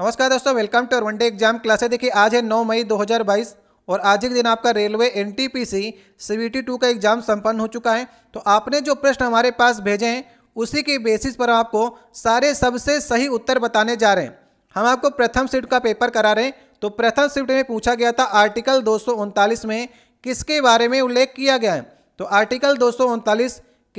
नमस्कार दोस्तों welcome to और वनडे एग्जाम क्लासे देखिए आज है 9 मई 2022 और आज के दिन आपका railway N T P C two का एग्जाम संपन्न हो चुका है तो आपने जो प्रश्न हमारे पास भेजे हैं उसी के बेसिस पर आपको सारे सबसे सही उत्तर बताने जा रहे हैं हम आपको प्रथम शिफ्ट का पेपर करा रहे हैं तो प्रथम शिफ्ट में पूछा गया था आर्टिकल दो में किसके बारे में उल्लेख किया गया है तो आर्टिकल दो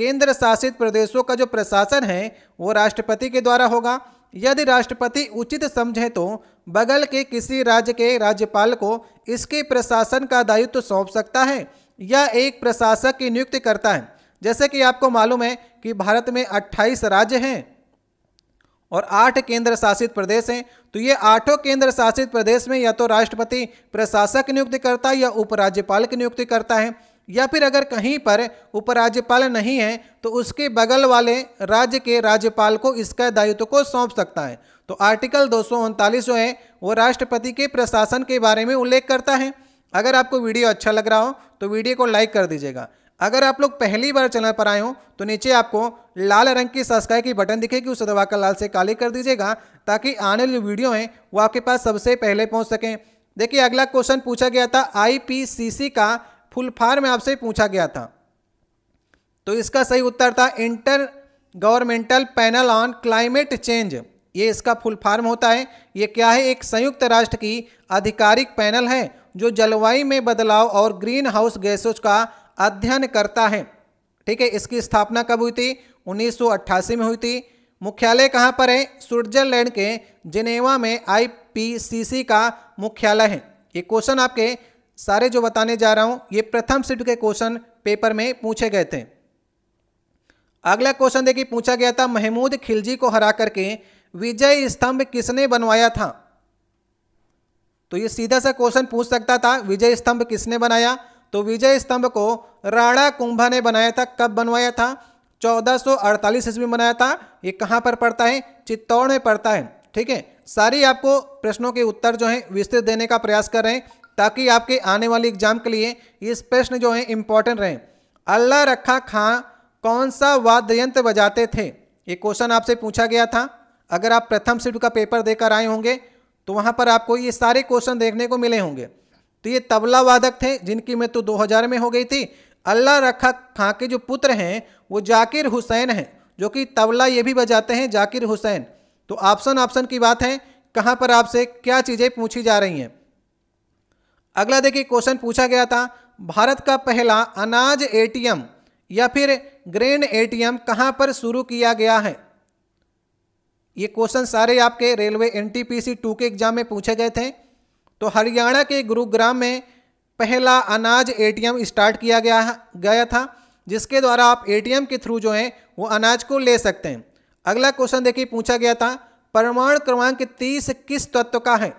केंद्र शासित प्रदेशों का जो प्रशासन है वो राष्ट्रपति के द्वारा होगा यदि राष्ट्रपति उचित समझे तो बगल के किसी राज्य के राज्यपाल को इसके प्रशासन का दायित्व सौंप सकता है या एक प्रशासक की नियुक्ति करता है जैसे कि आपको मालूम है कि भारत में 28 राज्य हैं और आठ केंद्र शासित प्रदेश हैं तो ये आठों केंद्र शासित प्रदेश में या तो राष्ट्रपति प्रशासक नियुक्ति करता है या उपराज्यपाल की नियुक्ति करता है या फिर अगर कहीं पर उपराज्यपाल नहीं है तो उसके बगल वाले राज्य के राज्यपाल को इसका दायित्व को सौंप सकता है तो आर्टिकल दो जो है वो राष्ट्रपति के प्रशासन के बारे में उल्लेख करता है अगर आपको वीडियो अच्छा लग रहा हो तो वीडियो को लाइक कर दीजिएगा अगर आप लोग पहली बार चैनल पर आए हो तो नीचे आपको लाल रंग की सब्सक्राइब की बटन दिखेगी उसे दबाकर लाल से काले कर दीजिएगा ताकि आने वाली वीडियो हैं वो आपके पास सबसे पहले पहुंच सकें देखिए अगला क्वेश्चन पूछा गया था आईपीसीसी का फुल फार्म आपसे पूछा गया था तो इसका सही उत्तर था intergovernmental panel on climate change ये इसका फुल फार्म होता है ये क्या है एक संयुक्त राष्ट्र की आधिकारिक पैनल है जो जलवायु में बदलाव और ग्रीन हाउस गैसों का अध्ययन करता है ठीक है इसकी स्थापना कब हुई थी 1988 में हुई थी मुख्यालय कहाँ पर है स्विट्जरलैंड के जिनेवा में आईपीसीसी का मुख्यालय है ये क्वेश्चन आपके सारे जो बताने जा रहा हूं ये प्रथम शिफ्ट के क्वेश्चन पेपर में पूछे गए थे अगला क्वेश्चन देखिए पूछा गया था महमूद खिलजी को हरा करके विजय स्तंभ किसने बनवाया था तो ये सीधा सा क्वेश्चन पूछ सकता था विजय स्तंभ किसने बनाया तो विजय स्तंभ को राणा कुंभा ने बनाया था कब बनवाया था 1448 ईस्वी में बनाया था ये कहां पर पड़ता है चित्तौड़ में पड़ता है ठीक है सारी आपको प्रश्नों के उत्तर जो है विस्तृत देने का प्रयास कर रहे हैं ताकि आपके आने वाले एग्जाम के लिए ये प्रश्न जो है इंपॉर्टेंट रहें अल्लाह रखा खां कौन सा वाद्य यंत्र बजाते थे ये क्वेश्चन आपसे पूछा गया था अगर आप प्रथम शिफ्ट का पेपर देकर आए होंगे तो वहाँ पर आपको ये सारे क्वेश्चन देखने को मिले होंगे तो ये तबला वादक थे जिनकी मृत्यु तो 2000 में हो गई थी अल्लाह रखा खां के जो पुत्र हैं वो जाकिर हुसैन हैं जो कि तबला ये भी बजाते हैं जाकिर हुसैन तो ऑप्शन ऑप्शन की बात है कहाँ पर आपसे क्या चीज़ें पूछी जा रही हैं अगला देखिए क्वेश्चन पूछा गया था भारत का पहला अनाज एटीएम या फिर ग्रेन एटीएम कहां पर शुरू किया गया है ये क्वेश्चन सारे आपके रेलवे एनटीपीसी टू के एग्जाम में पूछे गए थे तो हरियाणा के गुरुग्राम में पहला अनाज एटीएम स्टार्ट किया गया गया था जिसके द्वारा आप एटीएम के थ्रू जो है वो अनाज को ले सकते हैं अगला क्वेश्चन देखिए पूछा गया था परमाणु क्रमांक तीस किस तत्व का है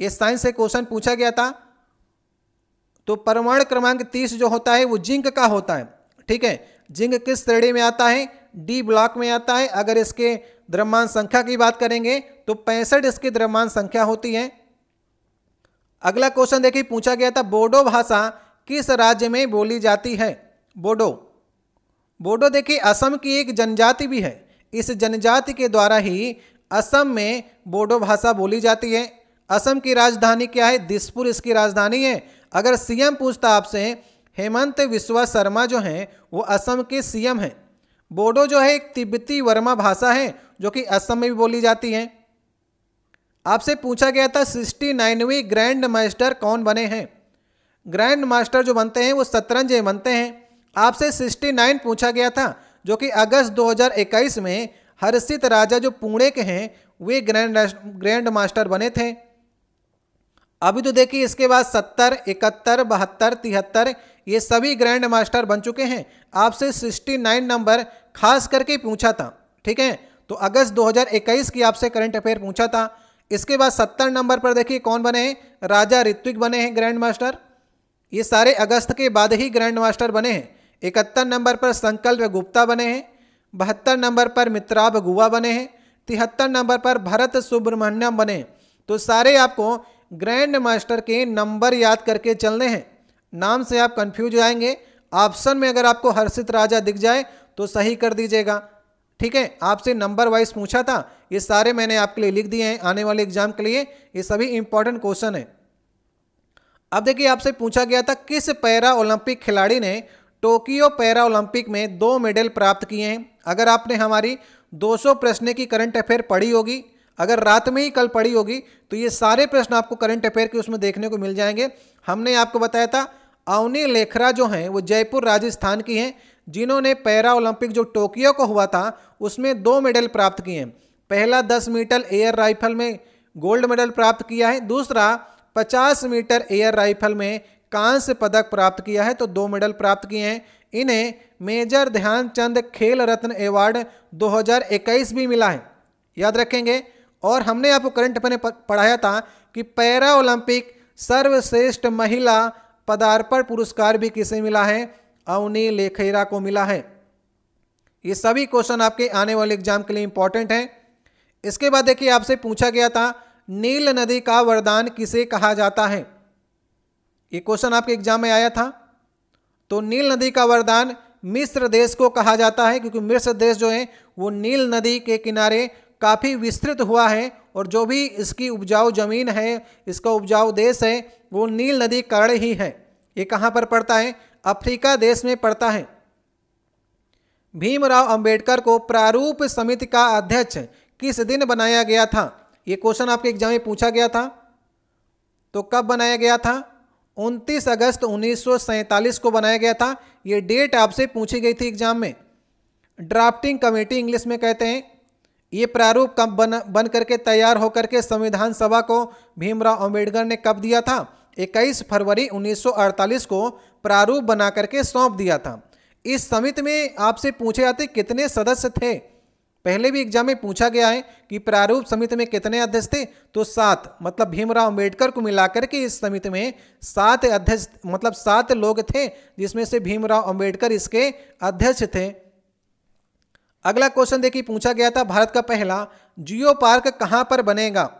ये साइंस से क्वेश्चन पूछा गया था तो परमाणु क्रमांक तीस जो होता है वो जिंक का होता है ठीक है जिंक किस श्रेणी में आता है डी ब्लॉक में आता है अगर इसके द्रव्यमान संख्या की बात करेंगे तो पैंसठ इसकी द्रव्यमान संख्या होती है अगला क्वेश्चन देखिए पूछा गया था बोडो भाषा किस राज्य में बोली जाती है बोडो बोडो देखिए असम की एक जनजाति भी है इस जनजाति के द्वारा ही असम में बोडो भाषा बोली जाती है असम की राजधानी क्या है दिसपुर इसकी राजधानी है अगर सीएम पूछता आपसे हेमंत विश्वा शर्मा जो हैं वो असम के सीएम हैं बोडो जो है एक तिब्बती वर्मा भाषा है जो कि असम में भी बोली जाती है आपसे पूछा गया था सिक्सटी नाइनवी ग्रैंड मास्टर कौन बने हैं ग्रैंड मास्टर जो बनते हैं वो शतरंज बनते हैं आपसे सिक्सटी नाइन पूछा गया था जो कि अगस्त 2021 में हर्षित राजा जो पुणे के हैं वे ग्रैंड ग्रैंड मास्टर बने थे अभी तो देखिए इसके बाद सत्तर इकहत्तर बहत्तर तिहत्तर ये सभी ग्रैंड मास्टर बन चुके हैं आपसे सिक्सटी नाइन नंबर खास करके पूछा था ठीक है तो अगस्त 2021 की आपसे करंट अफेयर पूछा था इसके बाद सत्तर नंबर पर देखिए कौन बने हैं राजा ऋत्विक बने हैं ग्रैंड मास्टर ये सारे अगस्त के बाद ही ग्रैंड मास्टर बने हैं इकहत्तर नंबर पर संकल्प गुप्ता बने हैं बहत्तर नंबर पर मित्राभ गुआ बने हैं तिहत्तर नंबर पर भरत सुब्रमण्यम बने तो सारे आपको ग्रैंड मास्टर के नंबर याद करके चलने हैं नाम से आप कंफ्यूज आएंगे ऑप्शन में अगर आपको हर्षित राजा दिख जाए तो सही कर दीजिएगा ठीक है आपसे नंबर वाइज पूछा था ये सारे मैंने आपके लिए लिख दिए हैं आने वाले एग्जाम के लिए ये सभी इंपॉर्टेंट क्वेश्चन है अब देखिए आपसे पूछा गया था किस पैरा ओलंपिक खिलाड़ी ने टोक्यो पैरा ओलंपिक में दो मेडल प्राप्त किए हैं अगर आपने हमारी 200 प्रश्न की करंट अफेयर पढ़ी होगी अगर रात में ही कल पड़ी होगी तो ये सारे प्रश्न आपको करंट अफेयर के उसमें देखने को मिल जाएंगे हमने आपको बताया था अवनी लेखरा जो हैं वो जयपुर राजस्थान की हैं जिन्होंने पैरा ओलंपिक जो टोक्यो को हुआ था उसमें दो मेडल प्राप्त किए हैं पहला दस मीटर एयर राइफल में गोल्ड मेडल प्राप्त किया है दूसरा पचास मीटर एयर राइफल में कांस्य पदक प्राप्त किया है तो दो मेडल प्राप्त किए हैं इन्हें मेजर ध्यानचंद खेल रत्न अवार्ड 2021 भी मिला है याद रखेंगे और हमने आपको करंट में पढ़ाया था कि पैरा ओलंपिक सर्वश्रेष्ठ महिला पदार्पण पुरस्कार भी किसे मिला है अवनी लेखेरा को मिला है ये सभी क्वेश्चन आपके आने वाले एग्जाम के लिए इंपॉर्टेंट हैं इसके बाद देखिए आपसे पूछा गया था नील नदी का वरदान किसे कहा जाता है ये क्वेश्चन आपके एग्जाम में आया था तो नील नदी का वरदान मिस्र देश को कहा जाता है क्योंकि मिस्र देश जो है वो नील नदी के किनारे काफ़ी विस्तृत हुआ है और जो भी इसकी उपजाऊ जमीन है इसका उपजाऊ देश है वो नील नदी कर्ण ही है ये कहाँ पर पड़ता है अफ्रीका देश में पड़ता है भीमराव अंबेडकर को प्रारूप समिति का अध्यक्ष किस दिन बनाया गया था ये क्वेश्चन आपके एग्जाम में पूछा गया था तो कब बनाया गया था 29 अगस्त उन्नीस को बनाया गया था ये डेट आपसे पूछी गई थी एग्जाम में ड्राफ्टिंग कमेटी इंग्लिश में कहते हैं ये प्रारूप कब बन बन करके तैयार होकर के संविधान सभा को भीमराव अंबेडकर ने कब दिया था 21 फरवरी 1948 को प्रारूप बना करके सौंप दिया था इस समिति में आपसे पूछे जाते कितने सदस्य थे पहले भी एग्जाम में पूछा गया है कि प्रारूप समिति में कितने अध्यक्ष थे तो सात मतलब भीमराव अंबेडकर को मिलाकर के इस समिति में सात अध्यक्ष मतलब सात लोग थे जिसमें से भीमराव अंबेडकर इसके अध्यक्ष थे अगला क्वेश्चन देखिए पूछा गया था भारत का पहला जियो पार्क कहाँ पर बनेगा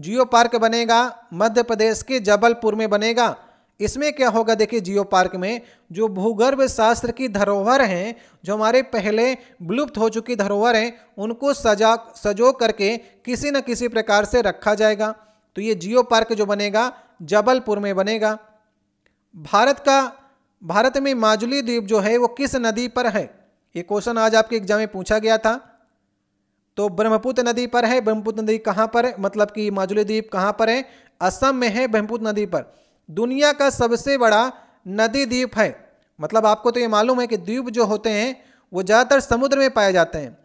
जियो पार्क बनेगा मध्य प्रदेश के जबलपुर में बनेगा इसमें क्या होगा देखिए जियो पार्क में जो भूगर्भ शास्त्र की धरोहर हैं जो हमारे पहले विलुप्त हो चुकी धरोहर हैं उनको सजा सजो करके किसी न किसी प्रकार से रखा जाएगा तो ये जियो पार्क जो बनेगा जबलपुर में बनेगा भारत का भारत में माजुली द्वीप जो है वो किस नदी पर है ये क्वेश्चन आज आपके एग्जाम में पूछा गया था तो ब्रह्मपुत्र नदी पर है ब्रह्मपुत्र नदी कहाँ पर है मतलब कि माजुली द्वीप कहाँ पर है असम में है ब्रह्मपुत्र नदी पर दुनिया का सबसे बड़ा नदी द्वीप है मतलब आपको तो ये मालूम है कि द्वीप जो होते हैं वो ज़्यादातर समुद्र में पाए जाते हैं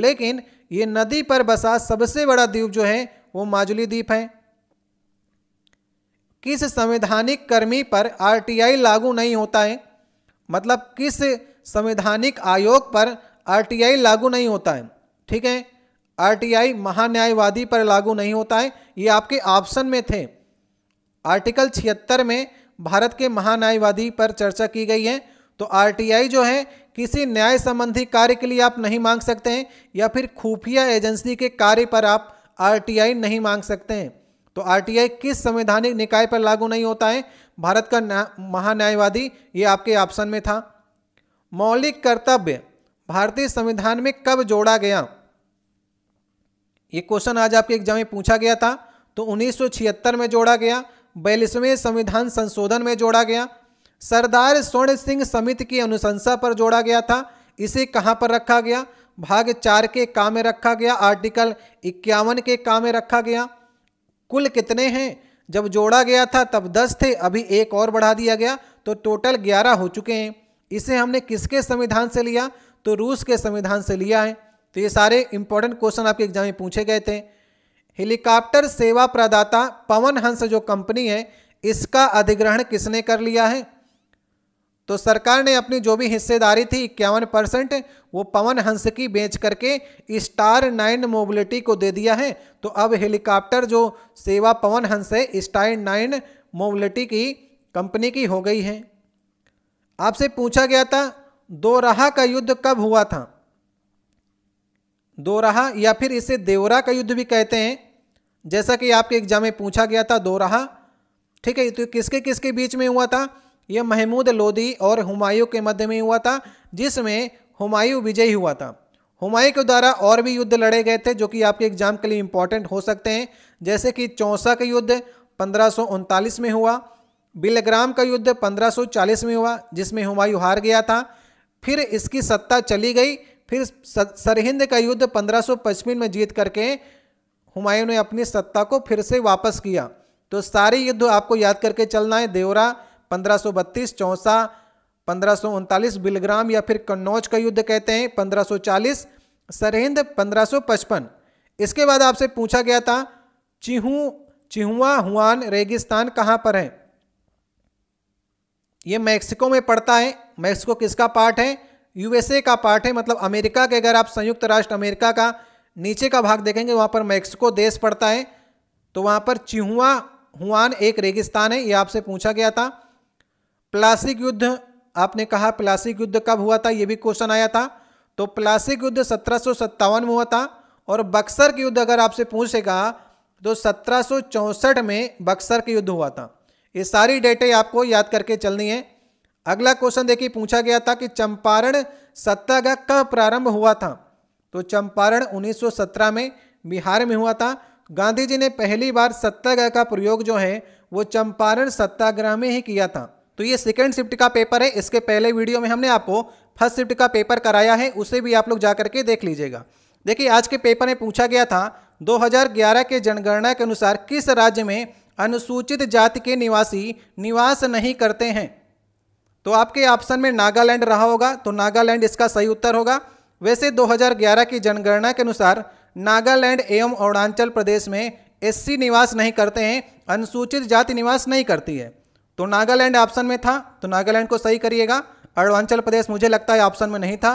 लेकिन ये नदी पर बसा सबसे बड़ा द्वीप जो है वो माजुली द्वीप है किस संवैधानिक कर्मी पर आरटीआई लागू नहीं होता है मतलब किस संवैधानिक आयोग पर आरटीआई लागू नहीं होता है ठीक है आरटीआई महान्यायवादी पर लागू नहीं होता है ये आपके ऑप्शन में थे आर्टिकल छिहत्तर में भारत के महान्यायवादी पर चर्चा की गई है तो आरटीआई जो है किसी न्याय संबंधी कार्य के लिए आप नहीं मांग सकते हैं या फिर खुफिया एजेंसी के कार्य पर आप आरटीआई नहीं मांग सकते हैं तो आरटीआई किस संवैधानिक निकाय पर लागू नहीं होता है भारत का महान्यायवादी ये आपके ऑप्शन में था मौलिक कर्तव्य भारतीय संविधान में कब जोड़ा गया ये क्वेश्चन आज आपके एग्जाम में पूछा गया था तो 1976 में जोड़ा गया बयालीसवें संविधान संशोधन में जोड़ा गया सरदार स्वर्ण सिंह समिति की अनुशंसा पर जोड़ा गया था इसे कहाँ पर रखा गया भाग चार के काम में रखा गया आर्टिकल इक्यावन के काम में रखा गया कुल कितने हैं जब जोड़ा गया था तब दस थे अभी एक और बढ़ा दिया गया तो टोटल ग्यारह हो चुके हैं इसे हमने किसके संविधान से लिया तो रूस के संविधान से लिया है तो ये सारे इंपॉर्टेंट क्वेश्चन आपके एग्जाम में पूछे गए थे हेलीकॉप्टर सेवा प्रदाता पवन हंस जो कंपनी है इसका अधिग्रहण किसने कर लिया है तो सरकार ने अपनी जो भी हिस्सेदारी थी इक्यावन परसेंट वो पवन हंस की बेच करके स्टार नाइन मोबिलिटी को दे दिया है तो अब हेलीकॉप्टर जो सेवा पवन हंस है स्टार नाइन मोबिलिटी की कंपनी की हो गई है आपसे पूछा गया था दोराहा का युद्ध कब हुआ था दोराहा या फिर इसे देवरा का युद्ध भी कहते हैं जैसा कि आपके एग्जाम में पूछा गया था दोराहा ठीक है तो किसके किसके बीच में हुआ था यह महमूद लोधी और हुमायूं के मध्य में हुआ था जिसमें हुमायूं विजयी हुआ था हुमायूं के द्वारा और भी युद्ध लड़े गए थे जो कि आपके एग्जाम के लिए इंपॉर्टेंट हो सकते हैं जैसे कि चौसा का युद्ध पंद्रह में हुआ बिलग्राम का युद्ध 1540 में हुआ जिसमें हुमायूं हार गया था फिर इसकी सत्ता चली गई फिर सरहिंद का युद्ध 1555 में जीत करके हुमायूं ने अपनी सत्ता को फिर से वापस किया तो सारे युद्ध आपको याद करके चलना है देवरा 1532 चौसा पंद्रह बिलग्राम या फिर कन्नौज का युद्ध कहते हैं 1540 सरहिंद 1555 इसके बाद आपसे पूछा गया था चिहू चिहुआ हुआन रेगिस्तान कहाँ पर है ये मैक्सिको में पड़ता है मैक्सिको किसका पार्ट है यूएसए का पार्ट है मतलब अमेरिका के अगर आप संयुक्त राष्ट्र अमेरिका का नीचे का भाग देखेंगे वहाँ पर मैक्सिको देश पड़ता है तो वहाँ पर चिहुआ हुआन एक रेगिस्तान है ये आपसे पूछा गया था प्लासिक युद्ध आपने कहा प्लासिक युद्ध कब हुआ था ये भी क्वेश्चन आया था तो प्लासिक युद्ध सत्रह में हुआ था और बक्सर के युद्ध अगर आपसे पूछेगा तो सत्रह में बक्सर के युद्ध हुआ था ये सारी डेटें आपको याद करके चलनी है अगला क्वेश्चन देखिए पूछा गया था कि चंपारण सत्याग्रह कब प्रारंभ हुआ था तो चंपारण 1917 में बिहार में हुआ था गांधी जी ने पहली बार सत्याग्रह का प्रयोग जो है वो चंपारण सत्याग्रह में ही किया था तो ये सेकेंड शिफ्ट का पेपर है इसके पहले वीडियो में हमने आपको फर्स्ट शिफ्ट का पेपर कराया है उसे भी आप लोग जा करके देख लीजिएगा देखिए आज के पेपर में पूछा गया था 2011 के जनगणना के अनुसार किस राज्य में अनुसूचित जाति के निवासी निवास नहीं करते हैं तो आपके ऑप्शन में नागालैंड रहा होगा तो नागालैंड इसका सही उत्तर होगा वैसे 2011 की जनगणना के अनुसार नागालैंड एवं अरुणाचल प्रदेश में एससी निवास नहीं करते हैं अनुसूचित जाति निवास नहीं करती है तो नागालैंड ऑप्शन में था तो नागालैंड को सही करिएगा अरुणाचल प्रदेश मुझे लगता है ऑप्शन में नहीं था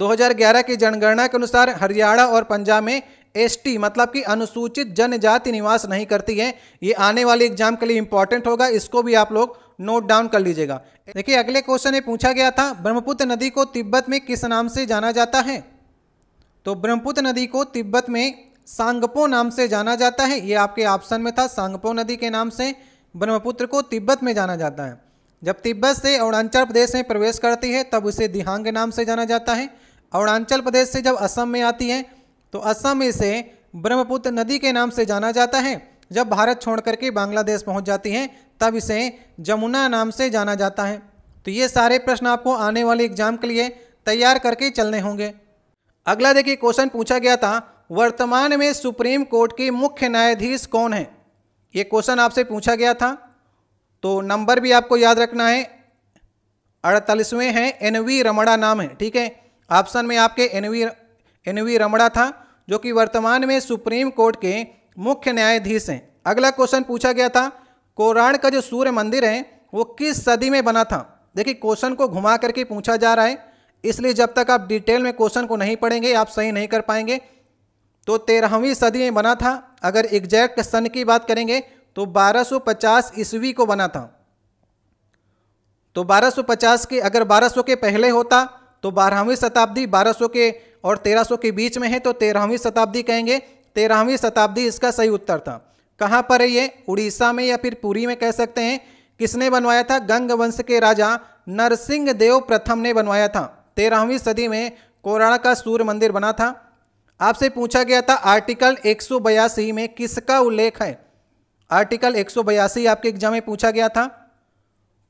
2011 की जनगणना के अनुसार हरियाणा और पंजाब में एसटी मतलब कि अनुसूचित जनजाति निवास नहीं करती है ये आने वाले एग्जाम के लिए इंपॉर्टेंट होगा इसको भी आप लोग नोट डाउन कर लीजिएगा देखिए अगले क्वेश्चन में पूछा गया था ब्रह्मपुत्र नदी को तिब्बत में किस नाम से जाना जाता है तो ब्रह्मपुत्र नदी को तिब्बत में सांगपो नाम से जाना जाता है ये आपके ऑप्शन में था सांगपो नदी के नाम से ब्रह्मपुत्र को तिब्बत में जाना जाता है जब तिब्बत से अरुणाचल प्रदेश में प्रवेश करती है तब उसे दिहांग नाम से जाना जाता है अरुणाचल प्रदेश से जब असम में आती है तो असम इसे ब्रह्मपुत्र नदी के नाम से जाना जाता है जब भारत छोड़ करके बांग्लादेश पहुंच जाती है तब इसे जमुना नाम से जाना जाता है तो ये सारे प्रश्न आपको आने वाले एग्जाम के लिए तैयार करके चलने होंगे अगला देखिए क्वेश्चन पूछा गया था वर्तमान में सुप्रीम कोर्ट के मुख्य न्यायाधीश कौन है ये क्वेश्चन आपसे पूछा गया था तो नंबर भी आपको याद रखना है अड़तालीसवें हैं एन वी रमणा नाम है ठीक है ऑप्शन में आपके एन वी एन वी रमड़ा था जो कि वर्तमान में सुप्रीम कोर्ट के मुख्य न्यायाधीश हैं अगला क्वेश्चन पूछा गया था कोराण का जो सूर्य मंदिर है वो किस सदी में बना था देखिए क्वेश्चन को घुमा करके पूछा जा रहा है इसलिए जब तक आप डिटेल में क्वेश्चन को नहीं पढ़ेंगे आप सही नहीं कर पाएंगे तो तेरहवीं सदी में बना था अगर एग्जैक्ट सन की बात करेंगे तो 1250 ईस्वी को बना था तो 1250 के अगर 1200 के पहले होता तो बारहवीं शताब्दी 1200 के और 1300 के बीच में है तो तेरहवीं शताब्दी कहेंगे तेरहवीं शताब्दी इसका सही उत्तर था कहाँ पर है ये उड़ीसा में या फिर पुरी में कह सकते हैं किसने बनवाया था गंग वंश के राजा नरसिंह देव प्रथम ने बनवाया था तेरहवीं सदी में कोराड़ा का सूर्य मंदिर बना था आपसे पूछा गया था आर्टिकल एक में किसका उल्लेख है आर्टिकल एक आपके एग्जाम में पूछा गया था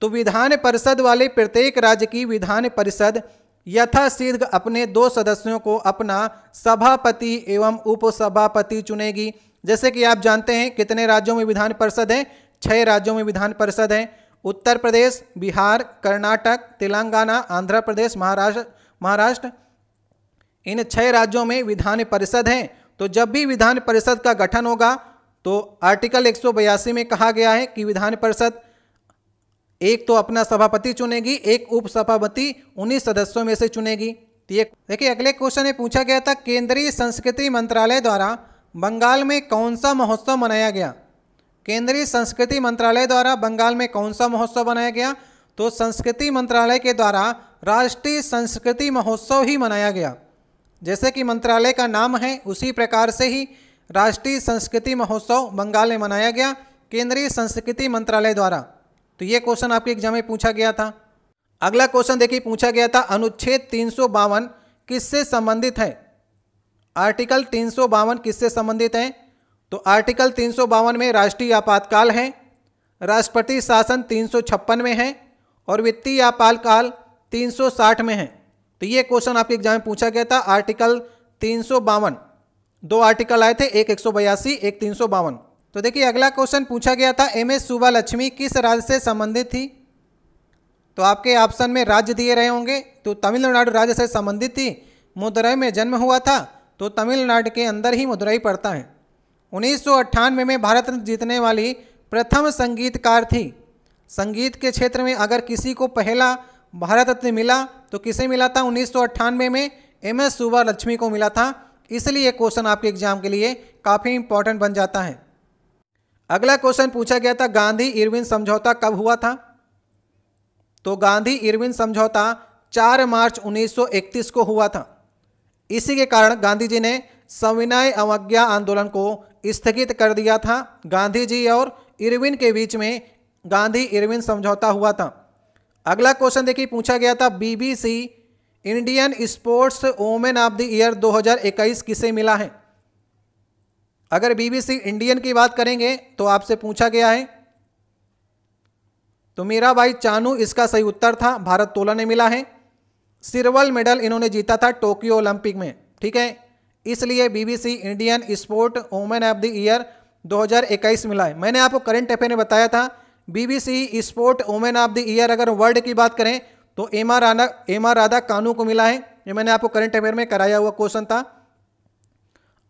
तो विधान परिषद वाले प्रत्येक राज्य की विधान परिषद यथाशीघ्र अपने दो सदस्यों को अपना सभापति एवं उपसभापति चुनेगी जैसे कि आप जानते हैं कितने राज्यों में विधान परिषद है छः राज्यों में विधान परिषद है उत्तर प्रदेश बिहार कर्नाटक तेलंगाना आंध्र प्रदेश महाराष्ट्र महाराष्ट्र इन छः राज्यों में विधान परिषद हैं तो जब भी विधान परिषद का गठन होगा तो आर्टिकल एक में कहा गया है कि विधान परिषद एक तो अपना सभापति चुनेगी एक उपसभापति उन्हीं सदस्यों में से चुनेगी तो ये देखिए अगले क्वेश्चन में पूछा गया था केंद्रीय संस्कृति मंत्रालय द्वारा बंगाल में कौन सा महोत्सव मनाया गया केंद्रीय संस्कृति मंत्रालय द्वारा बंगाल में कौन सा महोत्सव मनाया गया तो संस्कृति मंत्रालय के द्वारा राष्ट्रीय संस्कृति महोत्सव ही मनाया गया जैसे कि मंत्रालय का नाम है उसी प्रकार से ही राष्ट्रीय संस्कृति महोत्सव बंगाल में मनाया गया केंद्रीय संस्कृति मंत्रालय द्वारा तो ये क्वेश्चन आपके एग्जाम में पूछा गया था अगला क्वेश्चन देखिए पूछा गया था अनुच्छेद तीन किससे संबंधित है आर्टिकल तीन किससे संबंधित है तो आर्टिकल तीन में राष्ट्रीय आपातकाल है राष्ट्रपति शासन तीन में है और वित्तीय आपातकाल 360 में है तो ये क्वेश्चन आपके एग्जाम में पूछा गया था आर्टिकल तीन दो आर्टिकल आए थे एक एक एक तीन सौ बावन तो देखिए अगला क्वेश्चन पूछा गया था एम एस सुबा लक्ष्मी किस राज्य से संबंधित थी तो आपके ऑप्शन में राज्य दिए रहे होंगे तो तमिलनाडु राज्य से संबंधित थी मदुरई में जन्म हुआ था तो तमिलनाडु के अंदर ही मदुरई पड़ता है उन्नीस में, में भारत जीतने वाली प्रथम संगीतकार थी संगीत के क्षेत्र में अगर किसी को पहला भारत रत्न मिला तो किसे मिला था उन्नीस में, में एम एस सुबा लक्ष्मी को मिला था इसलिए क्वेश्चन आपके एग्जाम के लिए काफ़ी इंपॉर्टेंट बन जाता है अगला क्वेश्चन पूछा गया था गांधी इरविन समझौता कब हुआ था तो गांधी इरविन समझौता 4 मार्च 1931 को हुआ था इसी के कारण गांधी जी ने संविनय अवज्ञा आंदोलन को स्थगित कर दिया था गांधी जी और इरविन के बीच में गांधी इरविन समझौता हुआ था अगला क्वेश्चन देखिए पूछा गया था BBC Indian sports women of the year 2021 किसे मिला है अगर बीबीसी इंडियन की बात करेंगे तो आपसे पूछा गया है तो मीरा भाई चानू इसका सही उत्तर था भारत तोला ने मिला है सिरवल मेडल इन्होंने जीता था टोक्यो ओलंपिक में ठीक है इसलिए BBC Indian sport women of the year 2021 मिला है मैंने आपको करंट अफेयर में बताया था BBC sport women of the year अगर वर्ल्ड की बात करें तो M R Radha M Radha Kanu को मिला है ये मैंने आपको करंट अफेयर में कराया हुआ क्वेश्चन था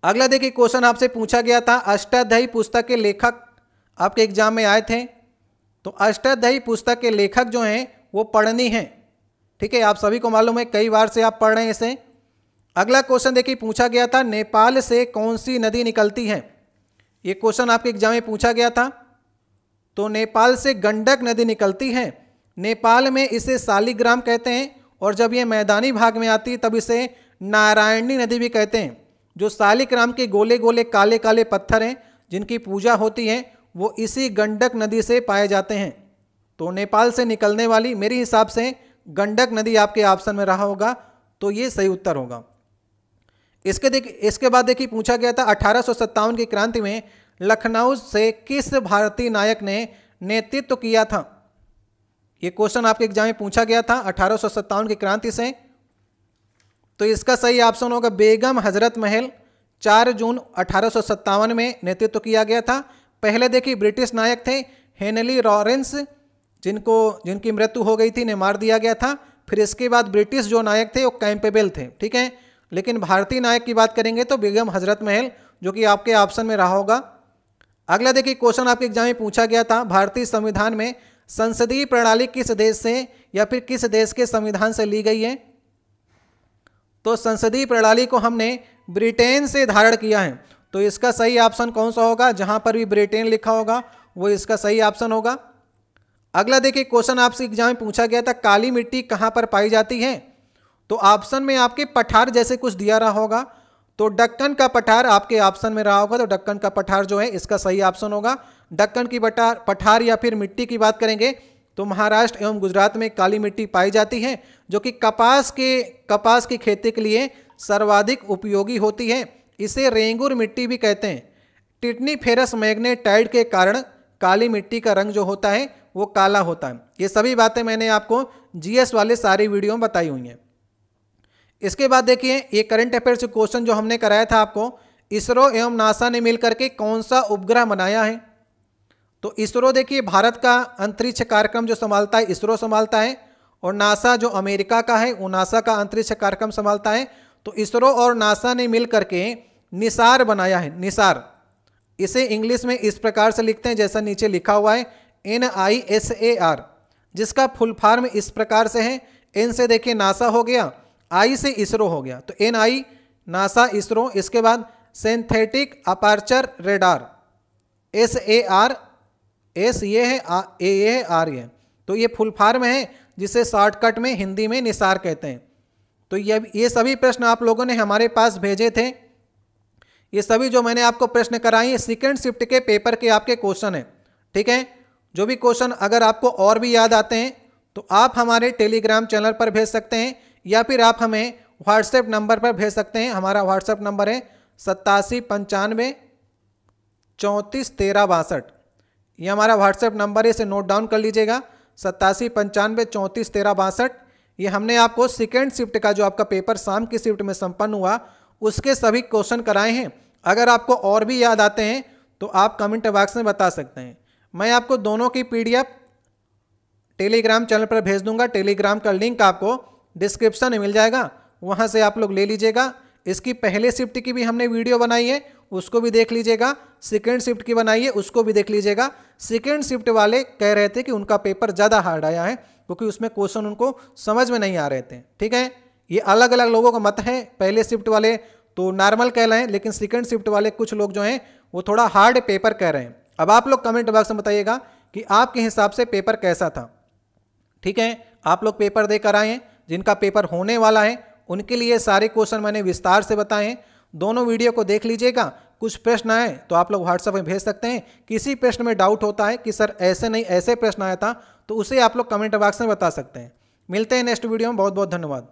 अगला देखिए क्वेश्चन आपसे पूछा गया था अष्टाध्यायी पुस्तक के लेखक आपके एग्जाम में आए थे तो अष्टाध्यायी पुस्तक के लेखक जो हैं वो पढ़नी हैं ठीक है आप सभी को मालूम है कई बार से आप पढ़ रहे हैं इसे अगला क्वेश्चन देखिए पूछा गया था नेपाल से कौन सी नदी निकलती है ये क्वेश्चन आपके एग्जाम में पूछा गया था तो नेपाल से गंडक नदी निकलती है नेपाल में इसे सालीग्राम कहते हैं और जब ये मैदानी भाग में आती है तब इसे नारायणी नदी भी कहते हैं जो सालिक राम के गोले गोले काले काले पत्थर हैं जिनकी पूजा होती है वो इसी गंडक नदी से पाए जाते हैं तो नेपाल से निकलने वाली मेरे हिसाब से गंडक नदी आपके ऑप्शन में रहा होगा तो ये सही उत्तर होगा इसके देख इसके बाद देखिए पूछा गया था अठारह की क्रांति में लखनऊ से किस भारतीय नायक ने नेतृत्व किया था ये क्वेश्चन आपके एग्जाम में पूछा गया था अठारह की क्रांति से तो इसका सही ऑप्शन होगा बेगम हजरत महल चार जून अठारह में नेतृत्व किया गया था पहले देखिए ब्रिटिश नायक थे हेनली रॉरेंस जिनको जिनकी मृत्यु हो गई थी ने मार दिया गया था फिर इसके बाद ब्रिटिश जो नायक थे वो कैंपेबेल थे ठीक है लेकिन भारतीय नायक की बात करेंगे तो बेगम हजरत महल जो कि आपके ऑप्शन में रहा होगा अगला देखिए क्वेश्चन आपके एग्जाम में पूछा गया था भारतीय संविधान में संसदीय प्रणाली किस देश से या फिर किस देश के संविधान से ली गई है तो संसदीय प्रणाली को हमने ब्रिटेन से धारण किया है तो इसका सही ऑप्शन कौन सा होगा जहां पर भी ब्रिटेन लिखा होगा वो इसका सही ऑप्शन होगा अगला देखिए क्वेश्चन आपसे एग्जाम में पूछा गया था काली मिट्टी कहाँ पर पाई जाती है तो ऑप्शन में आपके पठार जैसे कुछ दिया रहा होगा तो डक्कन का पठार आपके ऑप्शन में रहा होगा तो डक्कन का पठार जो है इसका सही ऑप्शन होगा डक्कन की पठार पठार या फिर मिट्टी की बात करेंगे तो महाराष्ट्र एवं गुजरात में काली मिट्टी पाई जाती है जो कि कपास के कपास की खेती के लिए सर्वाधिक उपयोगी होती है इसे रेंगुर मिट्टी भी कहते हैं टिटनी फेरस मैग्नेटाइड के कारण काली मिट्टी का रंग जो होता है वो काला होता है ये सभी बातें मैंने आपको जीएस वाले सारी वीडियो में बताई हुई हैं इसके बाद देखिए ये करंट अफेयर से क्वेश्चन जो हमने कराया था आपको इसरो एवं नासा ने मिलकर के कौन सा उपग्रह बनाया है तो इसरो देखिए भारत का अंतरिक्ष कार्यक्रम जो संभालता है इसरो संभालता है और नासा जो अमेरिका का है वो नासा का अंतरिक्ष कार्यक्रम संभालता है तो इसरो और नासा ने मिल करके निसार बनाया है निसार इसे इंग्लिश में इस प्रकार से लिखते हैं जैसा नीचे लिखा हुआ है N I S A R जिसका फुल फॉर्म इस प्रकार से है एन से देखिए नासा हो गया आई से इसरो हो गया तो एन आई नासा इसरो इसके बाद synthetic aperture radar S A R S ये है ए ये है आर ये तो ये फुल फार्म है जिसे शॉर्टकट में हिंदी में निसार कहते हैं तो ये ये सभी प्रश्न आप लोगों ने हमारे पास भेजे थे ये सभी जो मैंने आपको प्रश्न कराए हैं सेकेंड शिफ्ट के पेपर के आपके क्वेश्चन हैं ठीक है जो भी क्वेश्चन अगर आपको और भी याद आते हैं तो आप हमारे टेलीग्राम चैनल पर भेज सकते हैं या फिर आप हमें व्हाट्सएप नंबर पर भेज सकते हैं हमारा व्हाट्सएप नंबर है सत्तासी पंचानवे चौंतीस तेरह बासठ ये हमारा व्हाट्सएप नंबर है इसे नोट डाउन कर लीजिएगा सत्तासी पंचानवे चौंतीस तेरह बासठ ये हमने आपको सेकेंड शिफ्ट का जो आपका पेपर शाम की शिफ्ट में संपन्न हुआ उसके सभी क्वेश्चन कराए हैं अगर आपको और भी याद आते हैं तो आप कमेंट बॉक्स में बता सकते हैं मैं आपको दोनों की पीडीएफ टेलीग्राम चैनल पर भेज दूंगा टेलीग्राम का लिंक आपको डिस्क्रिप्शन में मिल जाएगा वहाँ से आप लोग ले लीजिएगा इसकी पहले शिफ्ट की भी हमने वीडियो बनाई है उसको भी देख लीजिएगा सेकेंड शिफ्ट की बनाइए उसको भी देख लीजिएगा सेकेंड शिफ्ट वाले कह रहे थे कि उनका पेपर ज़्यादा हार्ड आया है क्योंकि उसमें क्वेश्चन उनको समझ में नहीं आ रहे थे ठीक है ये अलग अलग लोगों का मत है पहले शिफ्ट वाले तो नॉर्मल कह रहे हैं लेकिन सेकेंड शिफ्ट वाले कुछ लोग जो हैं वो थोड़ा हार्ड पेपर कह रहे हैं अब आप लोग कमेंट बॉक्स में बताइएगा कि आपके हिसाब से पेपर कैसा था ठीक है आप लोग पेपर देकर आए हैं जिनका पेपर होने वाला है उनके लिए सारे क्वेश्चन मैंने विस्तार से बताए हैं दोनों वीडियो को देख लीजिएगा कुछ प्रश्न आए तो आप लोग व्हाट्सएप में भेज सकते हैं किसी प्रश्न में डाउट होता है कि सर ऐसे नहीं ऐसे प्रश्न आया था तो उसे आप लोग कमेंट बॉक्स में बता सकते हैं मिलते हैं नेक्स्ट वीडियो में बहुत बहुत धन्यवाद